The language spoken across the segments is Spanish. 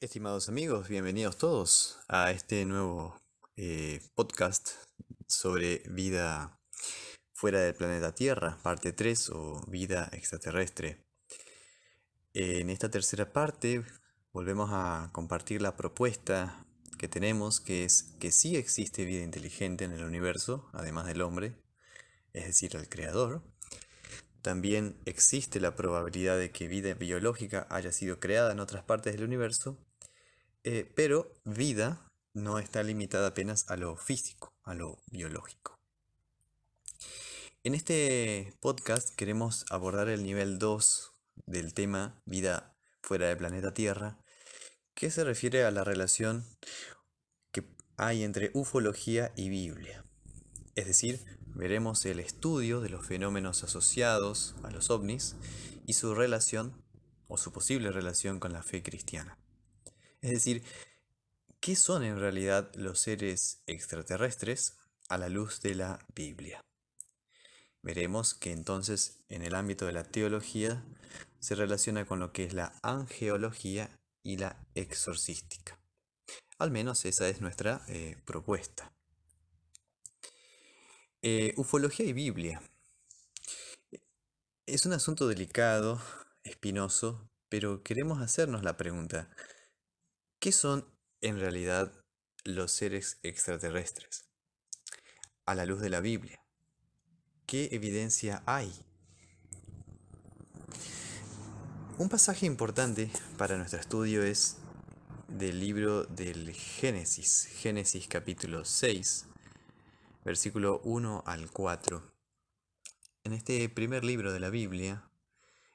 Estimados amigos, bienvenidos todos a este nuevo eh, podcast sobre vida fuera del planeta Tierra, parte 3 o vida extraterrestre. En esta tercera parte volvemos a compartir la propuesta que tenemos, que es que si existe vida inteligente en el universo, además del hombre, es decir, el creador. También existe la probabilidad de que vida biológica haya sido creada en otras partes del universo eh, pero vida no está limitada apenas a lo físico, a lo biológico. En este podcast queremos abordar el nivel 2 del tema vida fuera del planeta Tierra, que se refiere a la relación que hay entre ufología y Biblia. Es decir, veremos el estudio de los fenómenos asociados a los ovnis y su relación o su posible relación con la fe cristiana. Es decir, ¿qué son en realidad los seres extraterrestres a la luz de la Biblia? Veremos que entonces en el ámbito de la teología se relaciona con lo que es la angeología y la exorcística. Al menos esa es nuestra eh, propuesta. Eh, ufología y Biblia. Es un asunto delicado, espinoso, pero queremos hacernos la pregunta, ¿Qué son en realidad los seres extraterrestres? A la luz de la Biblia, ¿qué evidencia hay? Un pasaje importante para nuestro estudio es del libro del Génesis, Génesis capítulo 6, versículo 1 al 4. En este primer libro de la Biblia,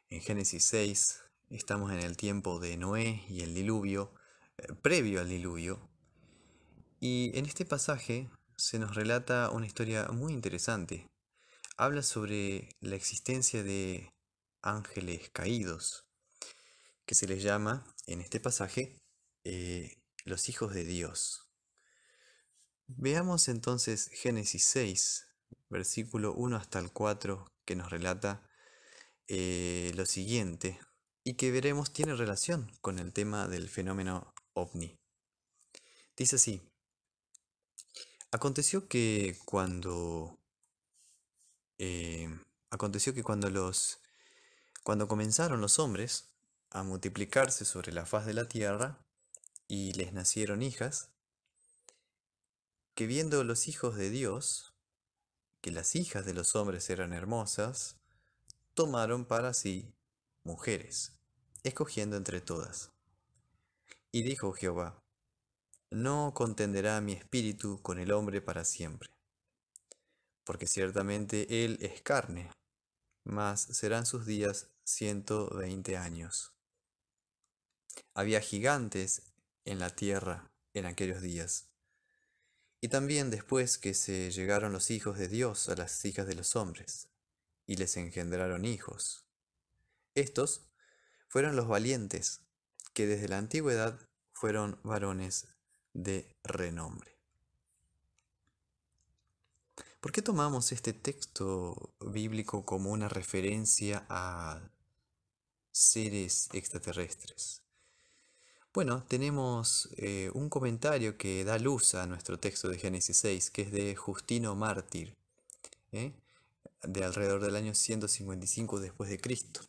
en Génesis 6, estamos en el tiempo de Noé y el diluvio, previo al diluvio. Y en este pasaje se nos relata una historia muy interesante. Habla sobre la existencia de ángeles caídos, que se les llama en este pasaje eh, los hijos de Dios. Veamos entonces Génesis 6, versículo 1 hasta el 4, que nos relata eh, lo siguiente y que veremos tiene relación con el tema del fenómeno ovni. Dice así, aconteció que cuando... Eh, aconteció que cuando los... Cuando comenzaron los hombres a multiplicarse sobre la faz de la tierra y les nacieron hijas, que viendo los hijos de Dios, que las hijas de los hombres eran hermosas, tomaron para sí mujeres, escogiendo entre todas. Y dijo Jehová, No contenderá mi espíritu con el hombre para siempre, porque ciertamente él es carne, mas serán sus días ciento veinte años. Había gigantes en la tierra en aquellos días. Y también después que se llegaron los hijos de Dios a las hijas de los hombres, y les engendraron hijos. Estos fueron los valientes, que desde la antigüedad fueron varones de renombre. ¿Por qué tomamos este texto bíblico como una referencia a seres extraterrestres? Bueno, tenemos eh, un comentario que da luz a nuestro texto de Génesis 6, que es de Justino Mártir, ¿eh? de alrededor del año 155 después de Cristo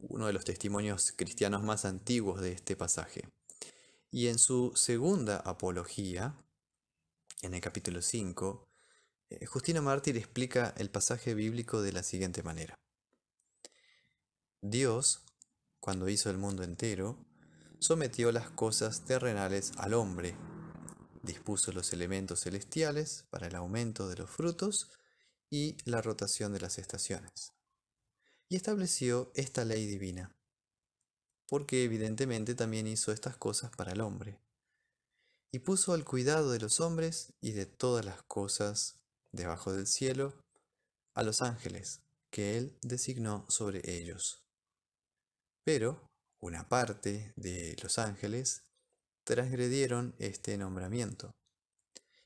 uno de los testimonios cristianos más antiguos de este pasaje. Y en su segunda apología, en el capítulo 5, eh, Justino Mártir explica el pasaje bíblico de la siguiente manera. Dios, cuando hizo el mundo entero, sometió las cosas terrenales al hombre, dispuso los elementos celestiales para el aumento de los frutos y la rotación de las estaciones y estableció esta ley divina, porque evidentemente también hizo estas cosas para el hombre, y puso al cuidado de los hombres y de todas las cosas debajo del cielo a los ángeles, que él designó sobre ellos. Pero una parte de los ángeles transgredieron este nombramiento,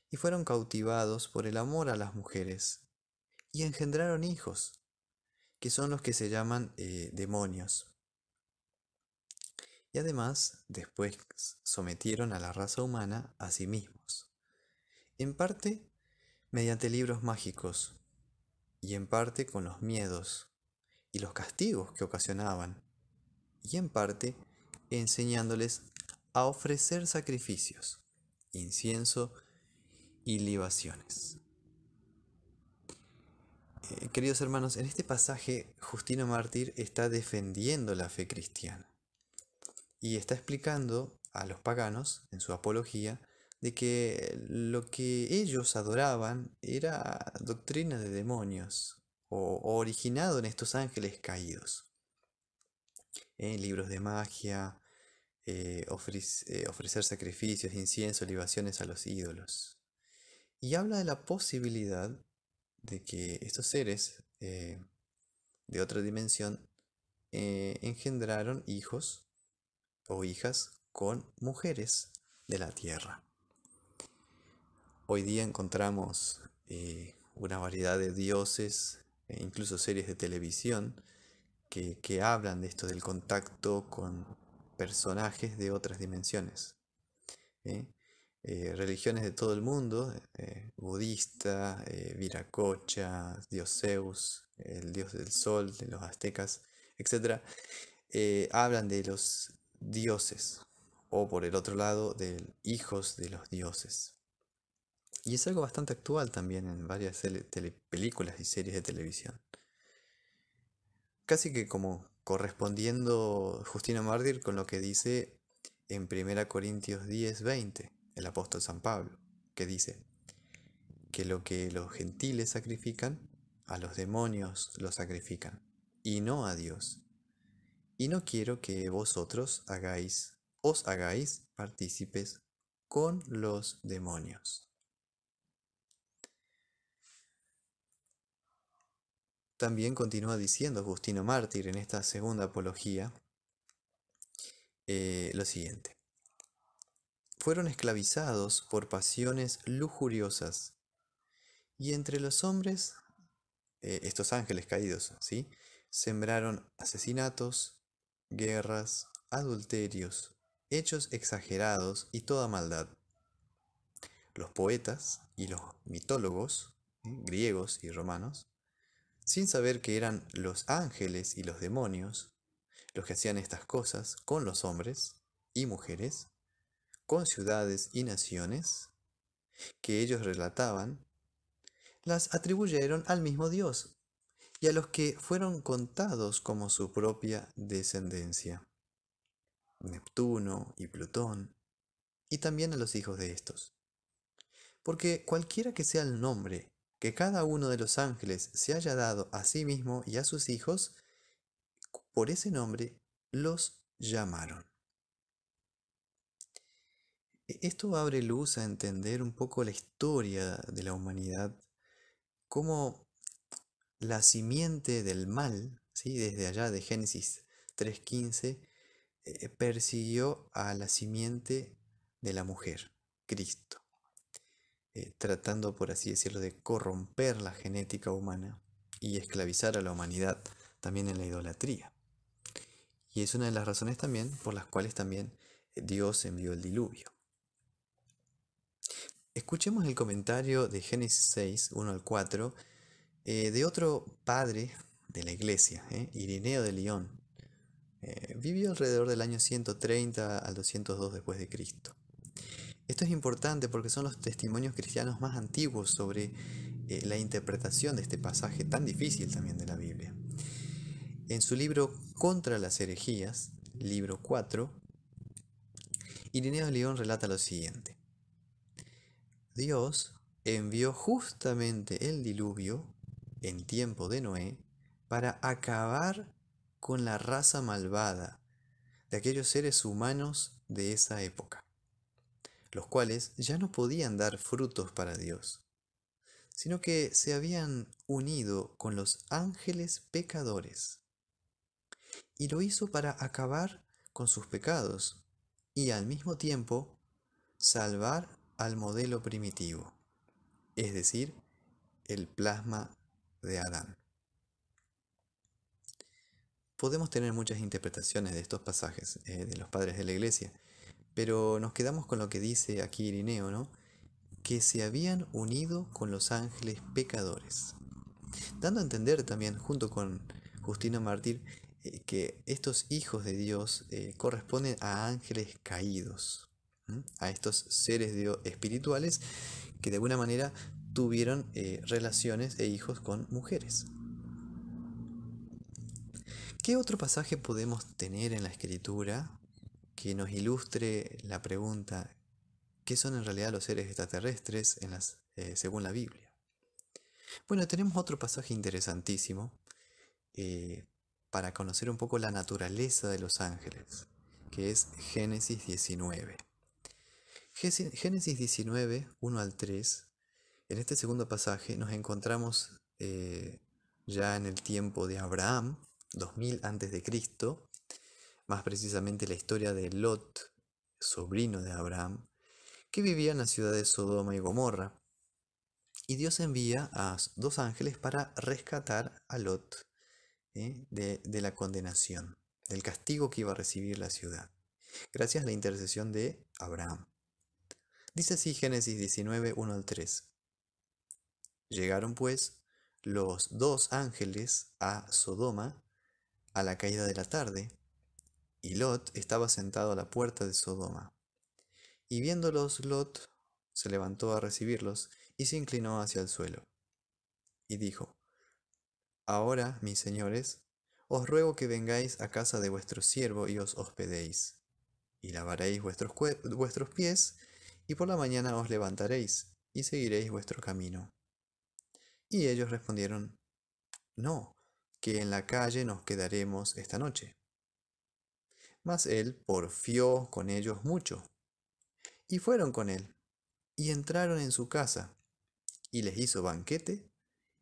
y fueron cautivados por el amor a las mujeres, y engendraron hijos, que son los que se llaman eh, demonios. Y además, después sometieron a la raza humana a sí mismos, en parte mediante libros mágicos, y en parte con los miedos y los castigos que ocasionaban, y en parte enseñándoles a ofrecer sacrificios, incienso y libaciones. Eh, queridos hermanos, en este pasaje Justino Mártir está defendiendo la fe cristiana y está explicando a los paganos, en su apología, de que lo que ellos adoraban era doctrina de demonios, o, originado en estos ángeles caídos. En libros de magia, eh, eh, ofrecer sacrificios, incienso, libaciones a los ídolos. Y habla de la posibilidad de que estos seres eh, de otra dimensión eh, engendraron hijos o hijas con mujeres de la Tierra. Hoy día encontramos eh, una variedad de dioses e incluso series de televisión que, hablan de esto del contacto con personajes de otras dimensiones. Eh, religiones de todo el mundo, eh, budista, eh, Viracocha, dios Zeus, el dios del sol, de los aztecas, etc., hablan de los dioses o por el otro lado de hijos de los dioses. Y es algo bastante actual también en varias películas y series de televisión. Casi que como correspondiendo Justino Mardir con lo que dice en 1 Corintios 10, 20 el apóstol San Pablo, que dice que lo que los gentiles sacrifican, a los demonios lo sacrifican, y no a Dios. Y no quiero que vosotros hagáis, os hagáis partícipes con los demonios. También continúa diciendo Agustino Mártir en esta segunda apología eh, lo siguiente fueron esclavizados por pasiones lujuriosas. Y entre los hombres, eh, estos ángeles caídos, ¿sí? Sembraron asesinatos, guerras, adulterios, hechos exagerados y toda maldad. Los poetas y los mitólogos, griegos y romanos, sin saber que eran los ángeles y los demonios los que hacían estas cosas con los hombres y mujeres, con ciudades y naciones que ellos relataban, las atribuyeron al mismo Dios y a los que fueron contados como su propia descendencia, Neptuno y Plutón, y también a los hijos de estos. Porque cualquiera que sea el nombre que cada uno de los ángeles se haya dado a sí mismo y a sus hijos, por ese nombre los llamaron. E-, esto abre luz a entender un poco la historia de la humanidad, como la simiente del mal, ¿sí? desde allá de Génesis 3.15, eh, persiguió a la simiente de la mujer, Cristo, eh, tratando, por así decirlo, de corromper la genética humana y esclavizar a la humanidad también en la idolatría. Y es una de las razones también por las cuales también Dios envió el diluvio. Escuchemos el comentario de Génesis 6, 1 al 4, eh, de otro padre de la iglesia, ¿eh? Irineo de León. Eh, vivió alrededor del año 130 al 202 después de Cristo. Esto es importante porque son los testimonios cristianos más antiguos sobre la interpretación de este pasaje tan difícil también de la Biblia. En su libro Contra las herejías, libro 4, Irineo de León relata lo siguiente. Dios envió justamente el diluvio en tiempo de Noé para acabar con la raza malvada de aquellos seres humanos de esa época, los cuales ya no podían dar frutos para Dios, sino que se habían unido con los ángeles pecadores. Y lo hizo para acabar con sus pecados y al mismo tiempo salvar al modelo primitivo, es decir, el plasma de Adán. Podemos tener muchas interpretaciones de estos pasajes eh, de los padres de la iglesia, pero nos quedamos con lo que dice aquí Irineo, ¿no? Que se habían unido con los ángeles pecadores. Dando a entender también, junto con Justino Mártir, eh, que estos hijos de Dios eh, corresponden a ángeles caídos a estos seres espirituales que de alguna manera tuvieron eh, relaciones e hijos con mujeres. ¿Qué otro pasaje podemos tener en la escritura que nos ilustre la pregunta ¿qué son en realidad los seres extraterrestres eh, según la Biblia? Bueno, tenemos otro pasaje interesantísimo eh, para conocer un poco la naturaleza de los ángeles, que es Génesis 19. Génesis 19, 1 al 3, en este segundo pasaje nos encontramos eh, ya en el tiempo de Abraham, 2000 antes de Cristo, más precisamente la historia de Lot, sobrino de Abraham, que vivía en la ciudad de Sodoma y Gomorra. Y Dios envía a dos ángeles para rescatar a Lot eh, de, de la condenación, del castigo que iba a recibir la ciudad, gracias a la intercesión de Abraham. Dice así Génesis 19, 1 al 3. Llegaron pues los dos ángeles a Sodoma a la caída de la tarde, y Lot estaba sentado a la puerta de Sodoma. Y viéndolos, Lot se levantó a recibirlos y se inclinó hacia el suelo. Y dijo, Ahora, mis señores, os ruego que vengáis a casa de vuestro siervo y os hospedéis, y lavaréis vuestros, vuestros pies, y por la mañana os levantaréis y seguiréis vuestro camino. Y ellos respondieron, No, que en la calle nos quedaremos esta noche. Mas él porfió con ellos mucho. Y fueron con él, y entraron en su casa, y les hizo banquete,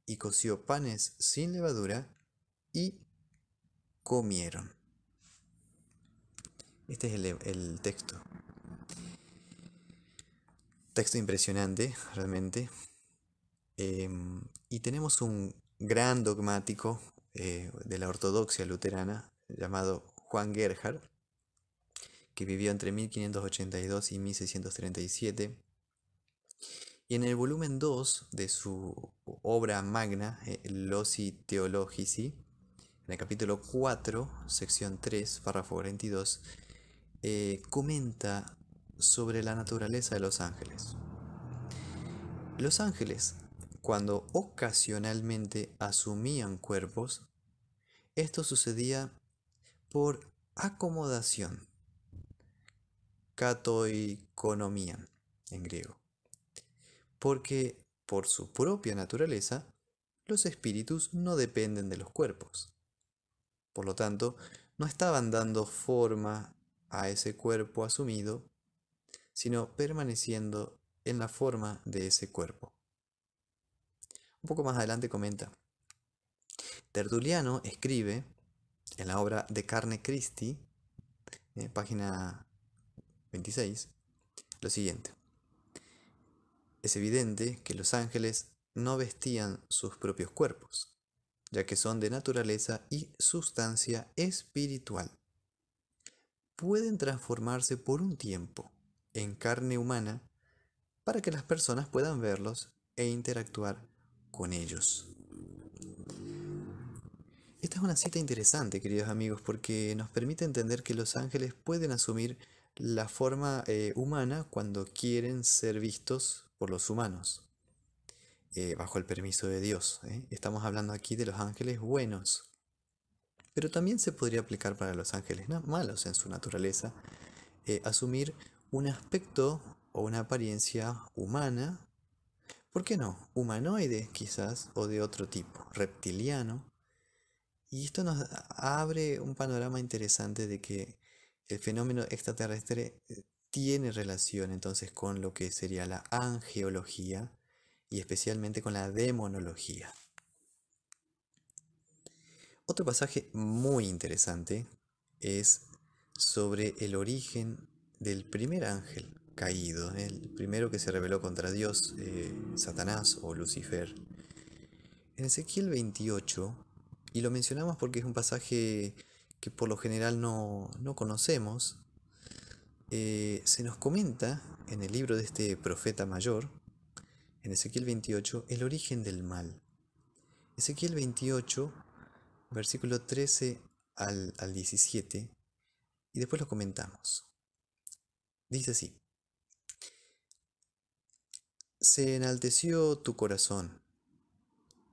y coció panes sin levadura, y comieron. Este es el, el texto texto impresionante, realmente. Em, y tenemos un gran dogmático eh, de la ortodoxia luterana llamado Juan Gerhard, que vivió entre 1582 y 1637. Y en el volumen 2 de su obra magna, eh, losi Theologici, en el capítulo 4, sección 3, párrafo 42, eh, comenta sobre la naturaleza de los ángeles. Los ángeles, cuando ocasionalmente asumían cuerpos, esto sucedía por acomodación, catoiconomía en griego, porque por su propia naturaleza, los espíritus no dependen de los cuerpos. Por lo tanto, no estaban dando forma a ese cuerpo asumido sino permaneciendo en la forma de ese cuerpo. Un poco más adelante comenta, Tertuliano escribe en la obra De Carne Christi, eh, página 26, lo siguiente. Es evidente que los ángeles no vestían sus propios cuerpos, ya que son de naturaleza y sustancia espiritual. Pueden transformarse por un tiempo, en carne humana para que las personas puedan verlos e interactuar con ellos. Esta es una cita interesante, queridos amigos, porque nos permite entender que los ángeles pueden asumir la forma eh, humana cuando quieren ser vistos por los humanos, eh, bajo el permiso de Dios. ¿eh? Estamos hablando aquí de los ángeles buenos, pero también se podría aplicar para los ángeles malos en su naturaleza, asumir un aspecto o una apariencia humana, ¿por qué no? Humanoide quizás o de otro tipo, reptiliano. Y esto nos abre un panorama interesante de que el fenómeno extraterrestre eh, tiene relación entonces con lo que sería la angeología y especialmente con la demonología. Otro pasaje muy interesante es sobre el origen del primer ángel caído, ¿eh? el primero que se rebeló contra Dios, eh, Satanás o Lucifer. En Ezequiel 28, y lo mencionamos porque es un pasaje que por lo general no, conocemos, eh, se nos comenta en el libro de este profeta mayor, en Ezequiel 28, el origen del mal. Ezequiel 28, versículo 13 al, al 17, y después lo comentamos. Dice así. Se enalteció tu corazón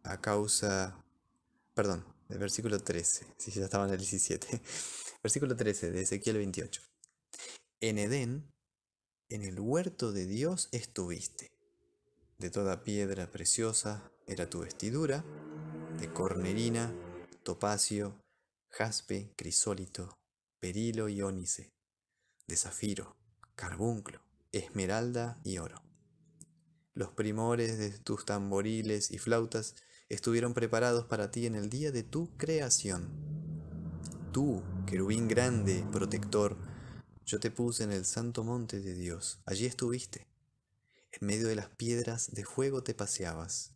a causa... Perdón, del versículo 13, si ya estaba en el 17. Versículo 13 de Ezequiel 28. En Edén, en el huerto de Dios estuviste. De toda piedra preciosa era tu vestidura, de cornerina, topacio, jaspe, crisólito, perilo y ónice, de zafiro, carbunclo, esmeralda y oro. Los primores de tus tamboriles y flautas estuvieron preparados para ti en el día de tu creación. Tú, querubín grande, protector, yo te puse en el santo monte de Dios. Allí estuviste. En medio de las piedras de fuego te paseabas.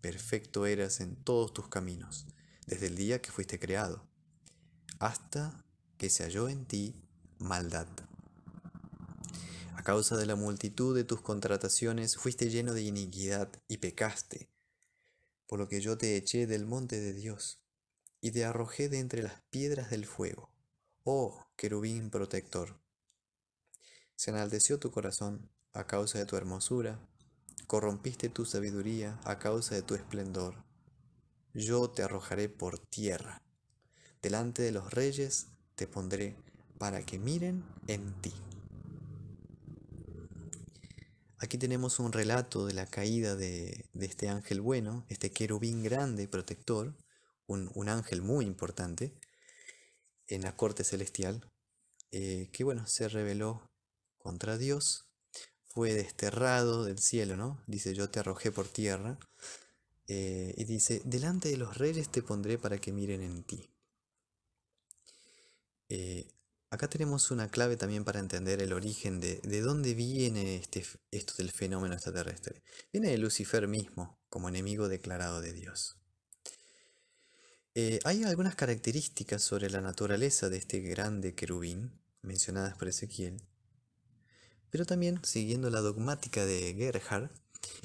Perfecto eras en todos tus caminos, desde el día que fuiste creado, hasta que se halló en ti maldad. A causa de la multitud de tus contrataciones fuiste lleno de iniquidad y pecaste, por lo que yo te eché del monte de Dios y te arrojé de entre las piedras del fuego. Oh, querubín protector. Se enaldeció tu corazón a causa de tu hermosura, corrompiste tu sabiduría a causa de tu esplendor. Yo te arrojaré por tierra. Delante de los reyes te pondré para que miren en ti. Aquí tenemos un relato de la caída de, este ángel bueno, este querubín grande, protector, un, ángel muy importante en la corte celestial, eh, que bueno, se rebeló contra Dios, fue desterrado del cielo, ¿no? Dice, yo te arrojé por tierra. Eh, y dice, delante de los reyes te pondré para que miren en ti. Eh, Acá tenemos una clave también para entender el origen de, de dónde viene este, esto del fenómeno extraterrestre. Viene de Lucifer mismo, como enemigo declarado de Dios. Eh, hay algunas características sobre la naturaleza de este grande querubín, mencionadas por Ezequiel, pero también, siguiendo la dogmática de Gerhard,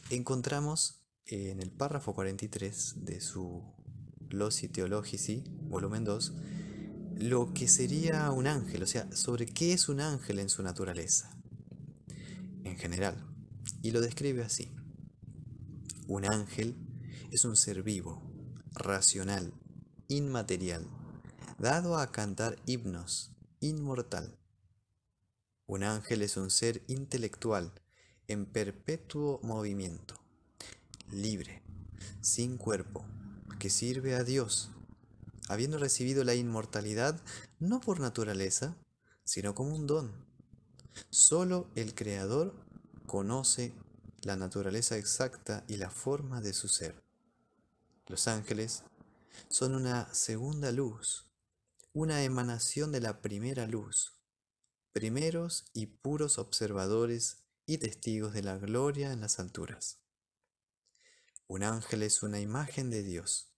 encontramos en el párrafo 43 de su Losi Theologici, volumen 2, lo que sería un ángel, o sea, sobre qué es un ángel en su naturaleza, en general. Y lo describe así. Un ángel es un ser vivo, racional, inmaterial, dado a cantar himnos, inmortal. Un ángel es un ser intelectual, en perpetuo movimiento, libre, sin cuerpo, que sirve a Dios habiendo recibido la inmortalidad no por naturaleza, sino como un don. Solo el Creador conoce la naturaleza exacta y la forma de su ser. Los ángeles son una segunda luz, una emanación de la primera luz, primeros y puros observadores y testigos de la gloria en las alturas. Un ángel es una imagen de Dios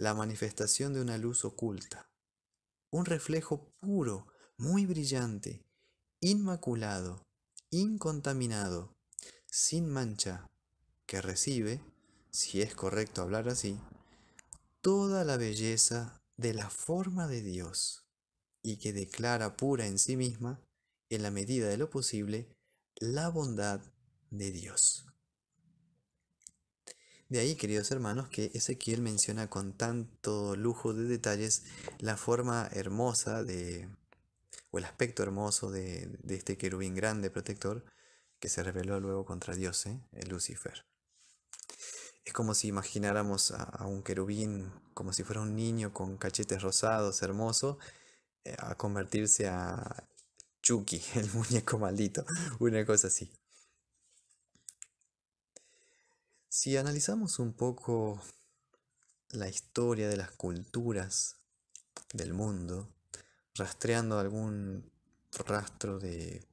la manifestación de una luz oculta, un reflejo puro, muy brillante, inmaculado, incontaminado, sin mancha, que recibe, si es correcto hablar así, toda la belleza de la forma de Dios y que declara pura en sí misma, en la medida de lo posible, la bondad de Dios. De ahí, queridos hermanos, que Ezequiel menciona con tanto lujo de detalles la forma hermosa de, o el aspecto hermoso de, este querubín grande protector que se reveló luego contra Dios, ¿eh? el Lucifer. Es como si imagináramos a, un querubín como si fuera un niño con cachetes rosados, hermoso, eh, a convertirse a Chucky, el muñeco maldito, una cosa así. Si analizamos un poco la historia de las culturas del mundo, rastreando algún rastro de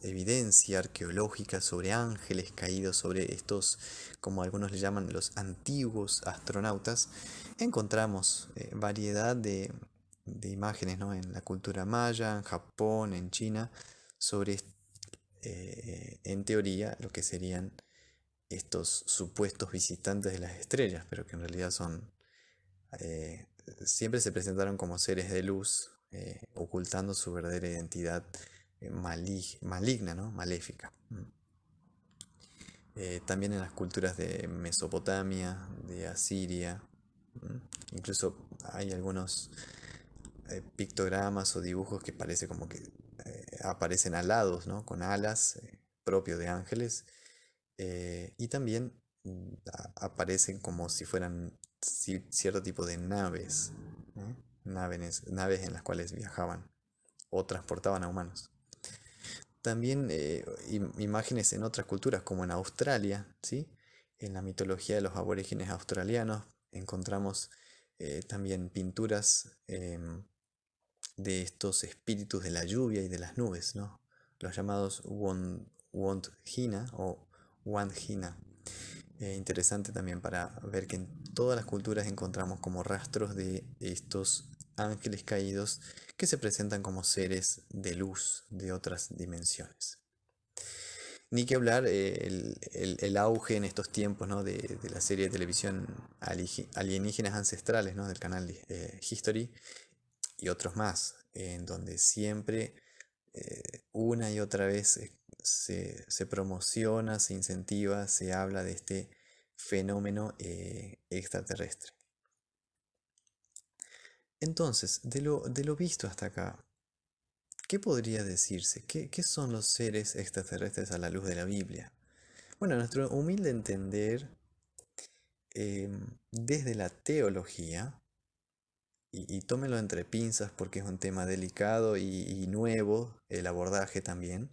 evidencia arqueológica sobre ángeles caídos sobre estos, como algunos le llaman, los antiguos astronautas, encontramos eh, variedad de, imágenes en la cultura maya, en Japón, en China, sobre, eh, en teoría, lo que serían estos supuestos visitantes de las estrellas, pero que en realidad son... Eh, siempre se presentaron como seres de luz, eh, ocultando su verdadera identidad eh, maligna, maléfica. Mm. también en las culturas de Mesopotamia, de Asiria, mm. incluso hay algunos pictogramas o dibujos que parece como que aparecen alados, con alas propios de ángeles eh, y también mm, aparecen como si fueran cierto tipo de naves, naves, naves en las cuales viajaban o transportaban a humanos. También eh, imágenes en otras culturas, como en Australia, ¿sí? en la mitología de los aborígenes australianos, encontramos eh, también pinturas em, de estos espíritus de la lluvia y de las nubes, ¿no? los llamados Wondhina o Wang eh, interesante también para ver que en todas las culturas encontramos como rastros de estos ángeles caídos que se presentan como seres de luz de otras dimensiones. Ni que hablar eh, el, auge en estos tiempos ¿no? de, la serie de televisión Alienígenas Ancestrales ¿no? del canal eh, History y otros más, en donde siempre una y otra vez se, promociona, se incentiva, se habla de este fenómeno eh, extraterrestre. Entonces, de lo, visto hasta acá, ¿qué podría decirse? ¿Qué, son los seres extraterrestres a la luz de la Biblia? Bueno, nuestro humilde entender, eh, desde la teología, y, y, tómelo entre pinzas porque es un tema delicado y nuevo el abordaje también,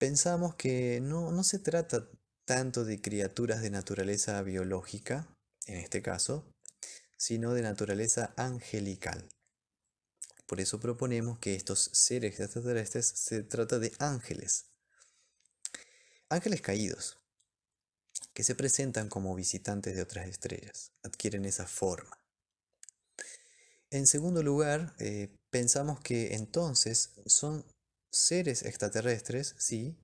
pensamos que no, se trata tanto de criaturas de naturaleza biológica, en este caso, sino de naturaleza angelical. Por eso proponemos que estos seres extraterrestres se trata de ángeles. Ángeles caídos, que se presentan como visitantes de otras estrellas, adquieren esa forma. En segundo lugar, eh, pensamos que entonces son seres extraterrestres, sí,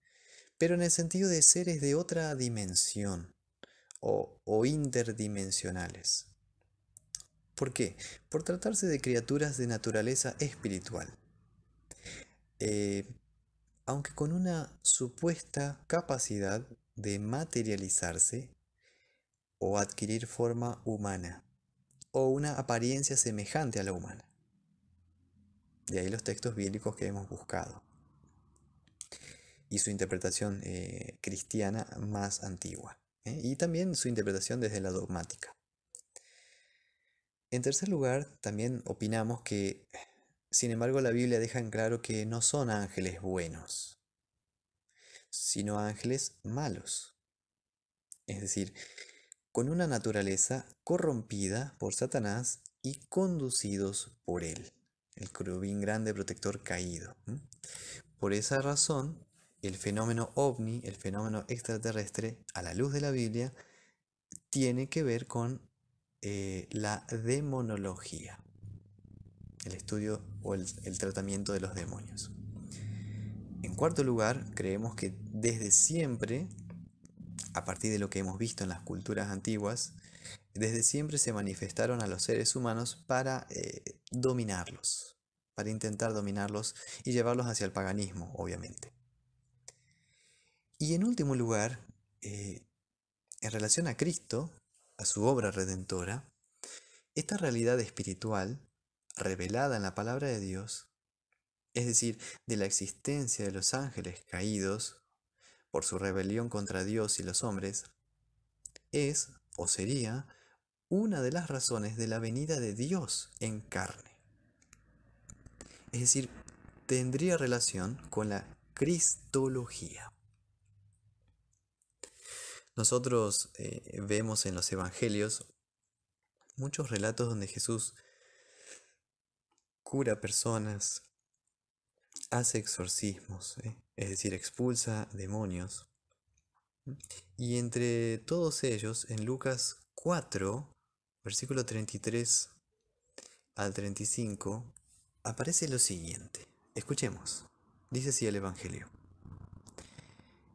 pero en el sentido de seres de otra dimensión o, interdimensionales. ¿Por qué? Por tratarse de criaturas de naturaleza espiritual. Eh, aunque con una supuesta capacidad de materializarse o adquirir forma humana o una apariencia semejante a la humana. De ahí los textos bíblicos que hemos buscado y su interpretación eh, cristiana más antigua, ¿eh? y también su interpretación desde la dogmática. En tercer lugar, también opinamos que, sin embargo, la Biblia deja en claro que no son ángeles buenos, sino ángeles malos. Es decir, con una naturaleza corrompida por Satanás y conducidos por él, el crubín grande protector caído. Por esa razón, el fenómeno ovni, el fenómeno extraterrestre, a la luz de la Biblia, tiene que ver con eh, la demonología, el estudio o el, tratamiento de los demonios. En cuarto lugar, creemos que desde siempre, a partir de lo que hemos visto en las culturas antiguas, desde siempre se manifestaron a los seres humanos para eh, dominarlos, para intentar dominarlos y llevarlos hacia el paganismo, obviamente. Y en último lugar, eh, en relación a Cristo, a su obra redentora, esta realidad espiritual, revelada en la palabra de Dios, es decir, de la existencia de los ángeles caídos por su rebelión contra Dios y los hombres, es o sería una de las razones de la venida de Dios en carne. Es decir, tendría relación con la cristología. Nosotros eh, vemos en los evangelios muchos relatos donde Jesús cura personas, hace exorcismos, eh, es decir, expulsa demonios. Y entre todos ellos, en Lucas 4, versículo 33 al 35, aparece lo siguiente. Escuchemos. Dice así el Evangelio.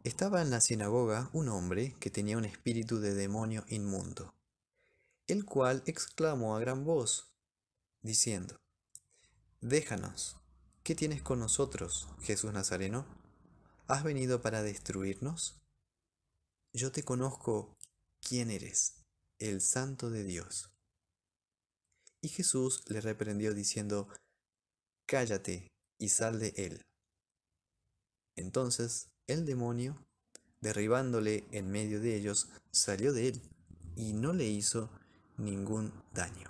Estaba en la sinagoga un hombre que tenía un espíritu de demonio inmundo, el cual exclamó a gran voz, diciendo, Déjanos, ¿qué tienes con nosotros, Jesús Nazareno? ¿Has venido para destruirnos? Yo te conozco quién eres, el Santo de Dios. Y Jesús le reprendió diciendo, Cállate y sal de él. Entonces el demonio, derribándole en medio de ellos, salió de él y no le hizo ningún daño.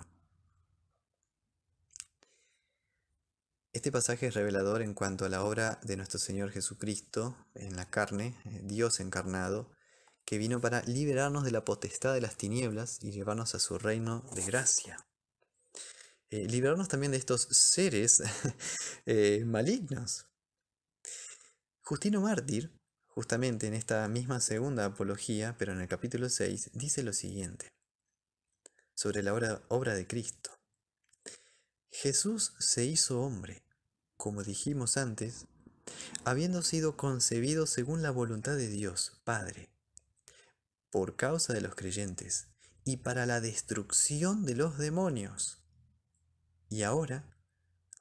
Este pasaje es revelador en cuanto a la obra de nuestro Señor Jesucristo en la carne, eh, Dios encarnado, que vino para liberarnos de la potestad de las tinieblas y llevarnos a su reino de gracia. Eh, liberarnos también de estos seres eh, malignos Justino Mártir, justamente en esta misma segunda apología, pero en el capítulo 6, dice lo siguiente sobre la obra de Cristo. Jesús se hizo hombre, como dijimos antes, habiendo sido concebido según la voluntad de Dios, Padre, por causa de los creyentes y para la destrucción de los demonios. Y ahora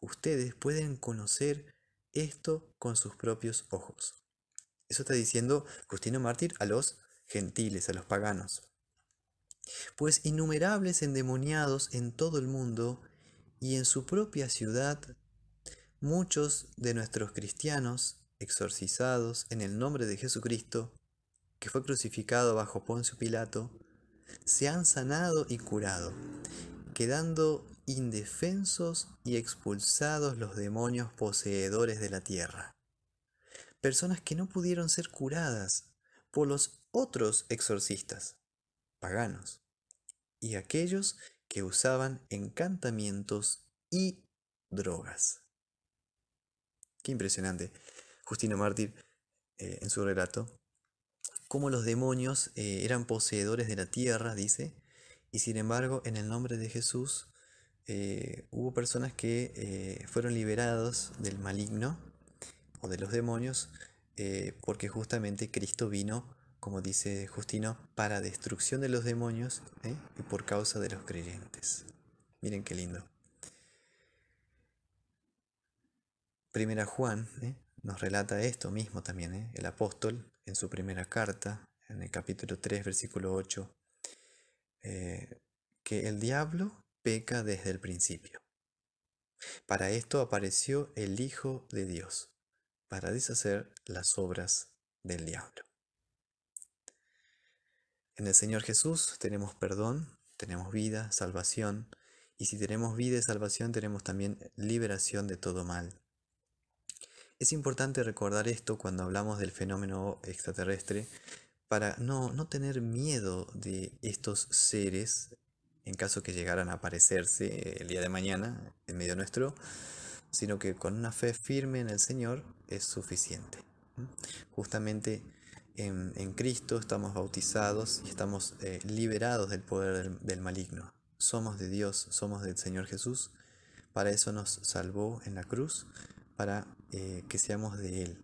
ustedes pueden conocer esto con sus propios ojos. Eso está diciendo Justino Mártir a los gentiles, a los paganos. Pues innumerables endemoniados en todo el mundo y en su propia ciudad, muchos de nuestros cristianos, exorcizados en el nombre de Jesucristo, que fue crucificado bajo Poncio Pilato, se han sanado y curado, quedando indefensos y expulsados los demonios poseedores de la tierra. Personas que no pudieron ser curadas por los otros exorcistas, paganos, y aquellos que usaban encantamientos y drogas. Qué impresionante. Justino Mártir, eh, en su relato, cómo los demonios eh, eran poseedores de la tierra, dice, y sin embargo, en el nombre de Jesús, eh, hubo personas que eh, fueron liberados del maligno o de los demonios eh, porque justamente Cristo vino, como dice Justino, para destrucción de los demonios y por causa de los creyentes. Miren qué lindo. Primera Juan nos relata esto mismo también, el apóstol en su primera carta, en el capítulo 3, versículo 8, que el diablo peca desde el principio. Para esto apareció el Hijo de Dios, para deshacer las obras del diablo. En el Señor Jesús tenemos perdón, tenemos vida, salvación, y si tenemos vida y salvación tenemos también liberación de todo mal. Es importante recordar esto cuando hablamos del fenómeno extraterrestre para no, tener miedo de estos seres en caso que llegaran a aparecerse eh, el día de mañana en medio nuestro, sino que con una fe firme en el Señor es suficiente. Justamente en, Cristo estamos bautizados y estamos eh, liberados del poder del, maligno. Somos de Dios, somos del Señor Jesús. Para eso nos salvó en la cruz, para eh, que seamos de Él.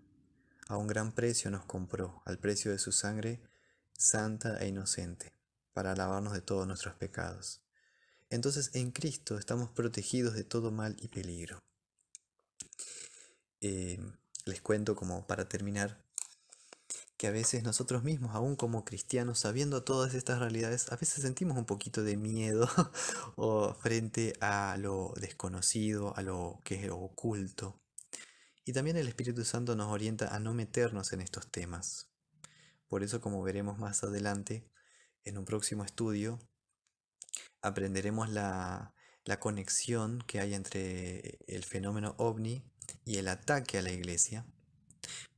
A un gran precio nos compró, al precio de su sangre santa e inocente para lavarnos de todos nuestros pecados. Entonces en Cristo estamos protegidos de todo mal y peligro. Eh, les cuento como para terminar que a veces nosotros mismos, aún como cristianos, sabiendo todas estas realidades, a veces sentimos un poquito de miedo frente a lo desconocido, a lo que es oculto. Y también el Espíritu Santo nos orienta a no meternos en estos temas. Por eso, como veremos más adelante, en un próximo estudio aprenderemos la, conexión que hay entre el fenómeno ovni y el ataque a la iglesia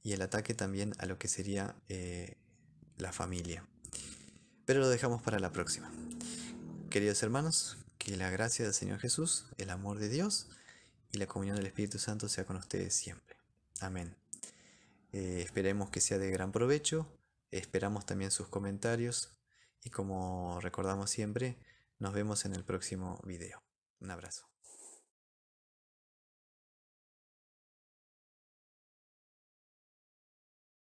y el ataque también a lo que sería eh, la familia. Pero lo dejamos para la próxima. Queridos hermanos, que la gracia del Señor Jesús, el amor de Dios y la comunión del Espíritu Santo sea con ustedes siempre. Amén. Eh, esperemos que sea de gran provecho. Esperamos también sus comentarios, y como recordamos siempre, nos vemos en el próximo video. Un abrazo.